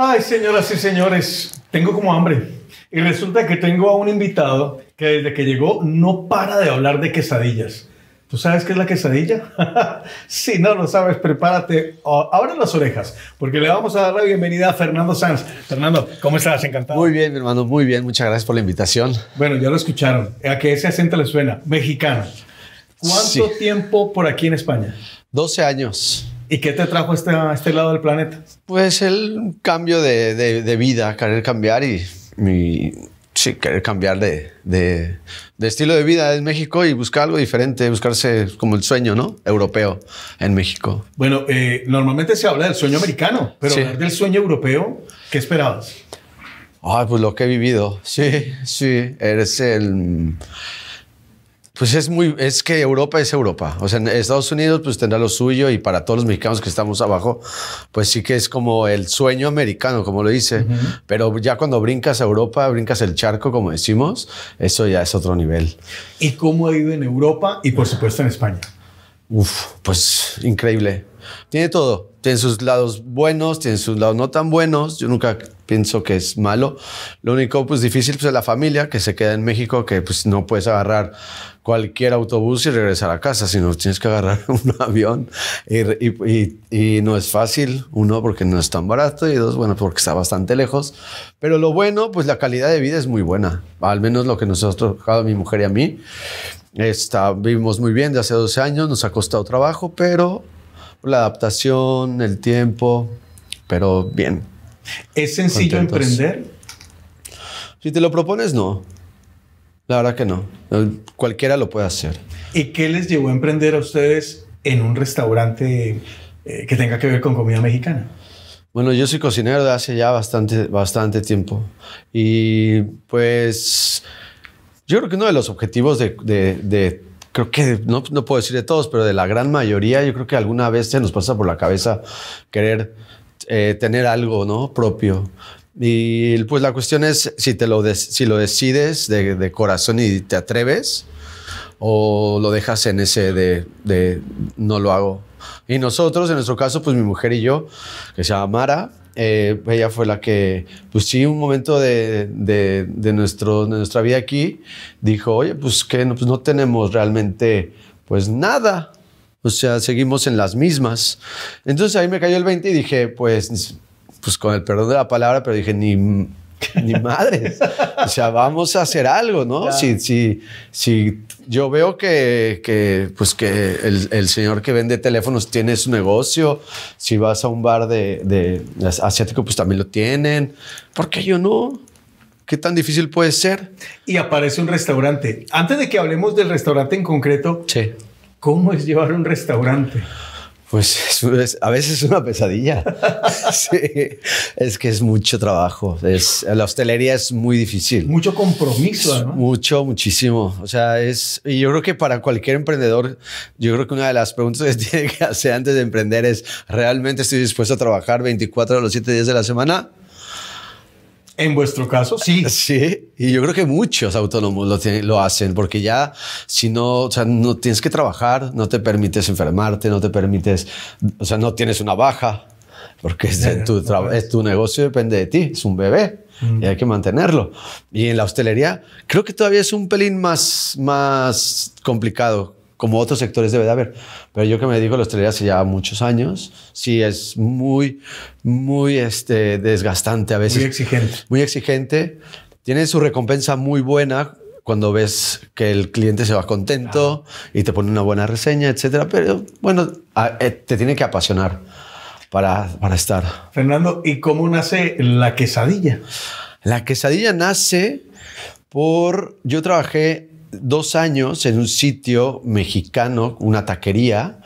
Ay, señoras y señores, tengo como hambre. Y resulta que tengo a un invitado que desde que llegó no para de hablar de quesadillas. ¿Tú sabes qué es la quesadilla? si no lo sabes, prepárate, abre las orejas, porque le vamos a dar la bienvenida a Fernando Sanz. Fernando, ¿cómo estás? Encantado. Muy bien, mi hermano, muy bien. Muchas gracias por la invitación. Bueno, ya lo escucharon. ¿A que ese acento le suena? Mexicano. ¿Cuánto tiempo por aquí en España? 12 años. ¿Y qué te trajo este, a este lado del planeta? Pues el cambio de, vida, querer cambiar y, sí, querer cambiar de, estilo de vida en México y buscar algo diferente, buscarse como el sueño, ¿no? Europeo en México. Bueno, eh, normalmente se habla del sueño americano, pero del sueño europeo, ¿qué esperabas? Ay, ah, pues lo que he vivido. Sí, sí, eres el pues es muy, es que Europa es Europa. O sea, en Estados Unidos pues tendrá lo suyo y para todos los mexicanos que estamos abajo, pues sí que es como el sueño americano, como lo dice. Pero ya cuando brincas a Europa, brincas el charco, como decimos, eso ya es otro nivel. ¿Y cómo ha ido en Europa y por supuesto en España? Uf, pues increíble. Tiene todo tiene sus lados buenos, tienen sus lados no tan buenos. Yo nunca pienso que es malo. Lo único pues difícil pues, es la familia que se queda en México, que pues no puedes agarrar cualquier autobús y regresar a casa, sino tienes que agarrar un avión y, no es fácil. Uno, porque no es tan barato y dos, bueno, porque está bastante lejos. Pero lo bueno, pues la calidad de vida es muy buena. Al menos lo que nos ha tocado mi mujer y a mí. Está, vivimos muy bien de hace 12 años, nos ha costado trabajo, pero la adaptación, el tiempo, pero bien. ¿Es sencillo emprender? Si te lo propones, no. La verdad que no. Cualquiera lo puede hacer. ¿Y qué les llevó a emprender a ustedes en un restaurante eh, que tenga que ver con comida mexicana? Bueno, yo soy cocinero de hace ya bastante, bastante tiempo. Y pues yo creo que uno de los objetivos de, de creo que no, no puedo decir de todos, pero de la gran mayoría, yo creo que alguna vez se nos pasa por la cabeza querer eh, tener algo ¿no? propio. Y pues la cuestión es si, te lo, si lo decides de, de, corazón y te atreves o lo dejas en ese de, de no lo hago. Y nosotros, en nuestro caso, pues mi mujer y yo, que se llama Mara, eh, ella fue la que, pues sí, un momento de, de, de nuestro, nuestra vida aquí, dijo, oye, pues que no, pues no tenemos realmente, pues nada. O sea, seguimos en las mismas. Entonces ahí me cayó el 20 y dije, pues, pues con el perdón de la palabra, pero dije, ni ni madres. o sea, vamos a hacer algo, ¿no? Si, si, si yo veo que, pues que el, señor que vende teléfonos tiene su negocio, si vas a un bar de, de, asiático, pues también lo tienen. ¿Por qué yo no? ¿Qué tan difícil puede ser? Y aparece un restaurante. Antes de que hablemos del restaurante en concreto, sí. ¿cómo es llevar un restaurante? Pues a veces es una pesadilla. sí, es que es mucho trabajo. Es, la hostelería es muy difícil. Mucho compromiso, ¿no? Mucho, muchísimo. O sea, es. Y yo creo que para cualquier emprendedor, yo creo que una de las preguntas que tiene que hacer antes de emprender es: ¿realmente estoy dispuesto a trabajar 24 de los 7 días de la semana? En vuestro caso, sí. Sí, y yo creo que muchos autónomos lo, lo hacen, porque ya si no, o sea, no tienes que trabajar, no te permites enfermarte, no te permites, o sea, no tienes una baja, porque es, tu, es tu negocio depende de ti, es un bebé y mm. hay que mantenerlo. Y en la hostelería creo que todavía es un pelín más, más complicado como otros sectores debe de haber. Pero yo que me dedico a la hostelería hace ya muchos años, sí es muy, muy este, desgastante a veces. Muy exigente. Muy exigente. Tiene su recompensa muy buena cuando ves que el cliente se va contento y te pone una buena reseña, etcétera. Pero bueno, eh, te tiene que apasionar para, para estar. Fernando, ¿y cómo nace la quesadilla? La quesadilla nace por. Yo trabajé dos años en un sitio mexicano, una taquería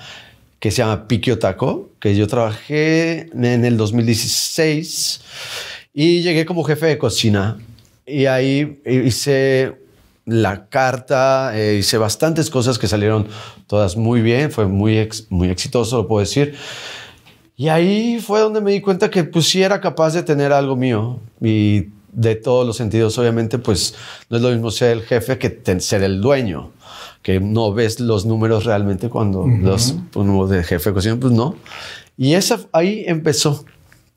que se llama Piquio Taco, que yo trabajé en el 2016 y llegué como jefe de cocina. Y ahí hice la carta, eh, hice bastantes cosas que salieron todas muy bien, fue muy, muy exitoso, lo puedo decir. Y ahí fue donde me di cuenta que pues sí era capaz de tener algo mío y de todos los sentidos, obviamente, pues no es lo mismo ser el jefe que ser el dueño, que no ves los números realmente cuando los uno de jefe pues no. Y esa, ahí empezó,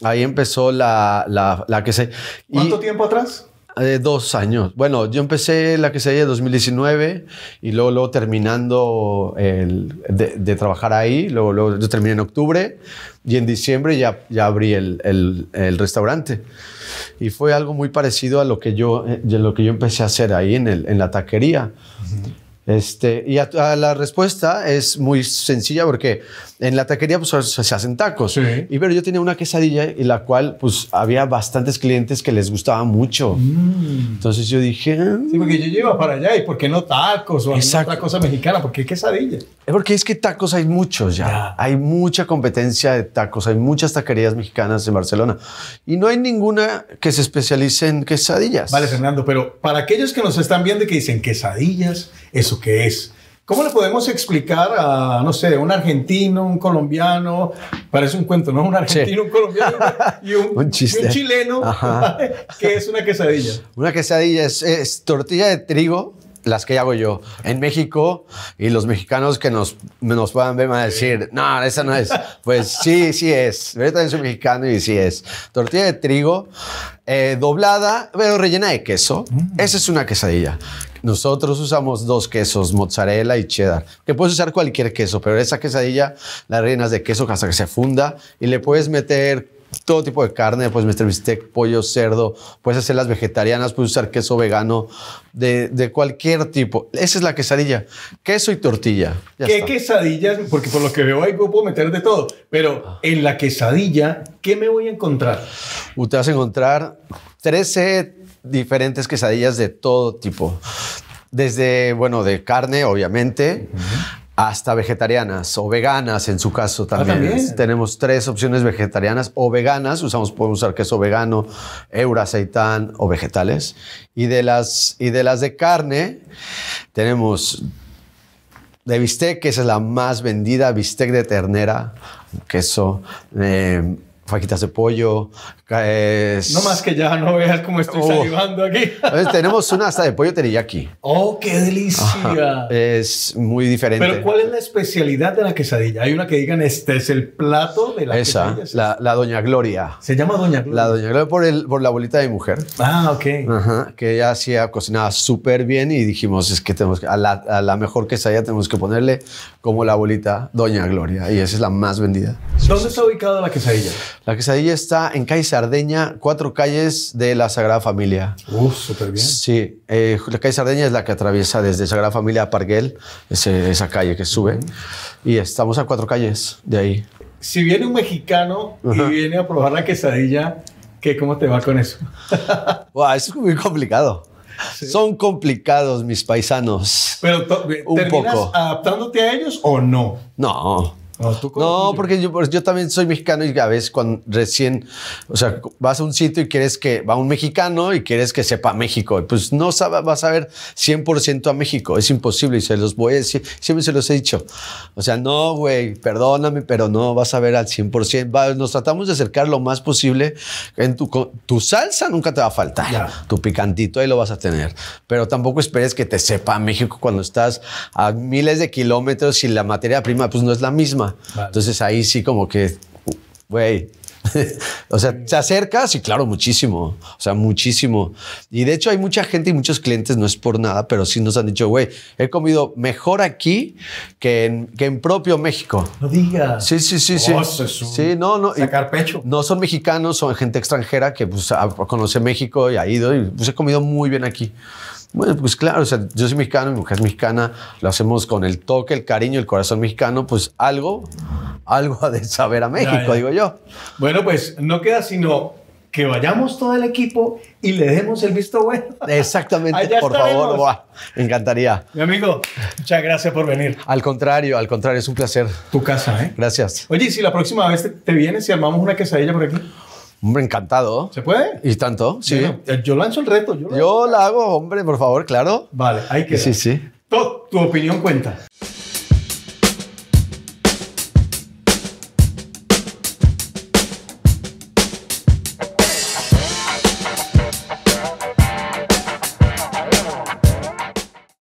ahí empezó la, la, que se... ¿Cuánto tiempo atrás? de dos años. Bueno, yo empecé la que quesadilla en 2019 y luego, luego terminando el, de, trabajar ahí, luego, luego, yo terminé en octubre y en diciembre ya, ya abrí el, el, restaurante. Y fue algo muy parecido a lo que yo, eh, lo que yo empecé a hacer ahí en, en la taquería. Este, y a, la respuesta es muy sencilla porque en la taquería pues, se, hacen tacos. Y pero yo tenía una quesadilla y la cual pues había bastantes clientes que les gustaba mucho. Mm. Entonces yo dije... Mm". Sí, porque yo iba para allá y ¿por qué no tacos o alguna otra cosa mexicana? ¿Por qué quesadilla? Porque es que tacos hay muchos ya. Hay mucha competencia de tacos. Hay muchas taquerías mexicanas en Barcelona. Y no hay ninguna que se especialice en quesadillas. Vale, Fernando, pero para aquellos que nos están viendo y que dicen quesadillas, eso que es. ¿Cómo le podemos explicar a, no sé, un argentino, un colombiano? Parece un cuento, ¿no? Un argentino, un colombiano y un, chileno, que es una quesadilla. Una quesadilla es, tortilla de trigo, las que hago yo en México, y los mexicanos que nos, nos puedan ver van a decir, no, esa no es. Pues sí, sí es. Yo también soy mexicano y sí es. Tortilla de trigo, eh, doblada, pero rellena de queso. Mm. Esa es una quesadilla nosotros usamos dos quesos, mozzarella y cheddar, que puedes usar cualquier queso, pero esa quesadilla la rellenas de queso hasta que se funda y le puedes meter todo tipo de carne, puedes meter bistec, pollo, cerdo, puedes hacer las vegetarianas, puedes usar queso vegano, de, cualquier tipo. Esa es la quesadilla. Queso y tortilla. ¿Qué quesadillas? Porque por lo que veo ahí puedo meter de todo, pero en la quesadilla, ¿qué me voy a encontrar? Usted vas a encontrar 13 diferentes quesadillas de todo tipo. Desde, bueno, de carne, obviamente, hasta vegetarianas o veganas en su caso ah, también. Tenemos tres opciones vegetarianas o veganas. Usamos, podemos usar queso vegano, aceitán o vegetales. Y de las, y de, las de carne, tenemos de bistec, que esa es la más vendida, bistec de ternera, queso, eh, fajitas de pollo. Es... No más que ya no veas cómo estoy oh. salivando aquí. Entonces, tenemos una hasta de pollo teriyaki. ¡Oh, qué delicia! es muy diferente. Pero ¿cuál es la especialidad de la quesadilla? Hay una que digan, este es el plato de la quesadilla. Esa, la, Doña Gloria. ¿Se llama Doña Gloria? La Doña Gloria por, el, por la abuelita de mi mujer. Ah, ok. Ajá, que ella hacía, cocinaba súper bien y dijimos, es que tenemos a la, a la mejor quesadilla tenemos que ponerle como la abuelita Doña Gloria. Y esa es la más vendida. ¿Dónde está ubicada la quesadilla? La quesadilla está en calle Sardeña, cuatro calles de la Sagrada Familia. Uf, súper bien. Sí, eh, la calle Sardeña es la que atraviesa desde Sagrada Familia a Parguel, esa calle que sube. Y estamos a cuatro calles de ahí. Si viene un mexicano y viene a probar la quesadilla, ¿qué, ¿cómo te va con eso? wow, es muy complicado. Son complicados mis paisanos. Pero un poco. adaptándote a ellos o no? No. No, porque yo, pues, yo, también soy mexicano y a veces cuando recién, o sea, vas a un sitio y quieres que va un mexicano y quieres que sepa México. Y pues no vas a ver 100% a México. Es imposible y se los voy a decir, siempre se los he dicho. O sea, no, güey, perdóname, pero no vas a ver al 100%. nos tratamos de acercar lo más posible. En tu, salsa nunca te va a faltar. Tu picantito ahí lo vas a tener. Pero tampoco esperes que te sepa México cuando estás a miles de kilómetros y la materia prima pues no es la misma. Entonces ahí sí como que, güey, o sea, se acerca sí claro, muchísimo, o sea, muchísimo. Y de hecho hay mucha gente y muchos clientes, no es por nada, pero sí nos han dicho, güey, he comido mejor aquí que en, en propio México. No digas. Sí, sí, sí, sí. Oh, no, no. No son mexicanos, son gente extranjera que pues, conoce México y ha ido y pues he comido muy bien aquí. Bueno, pues claro, o sea, yo soy mexicano, mi mujer es mexicana, lo hacemos con el toque, el cariño, el corazón mexicano, pues algo, algo de saber a México, digo yo. Bueno, pues no queda sino que vayamos todo el equipo y le demos el visto bueno. Exactamente, por favor, encantaría. Mi amigo, muchas gracias por venir. Al contrario, al contrario, es un placer. Tu casa, ¿eh? Gracias. Oye, si la próxima vez te, te vienes y armamos una quesadilla por aquí? Hombre, encantado. ¿Se puede? Y tanto, sí. Eh, yo lanzo el reto. Yo, lo hago. la hago, hombre, por favor, claro. Vale, hay que. Sí, sí. tu opinión cuenta.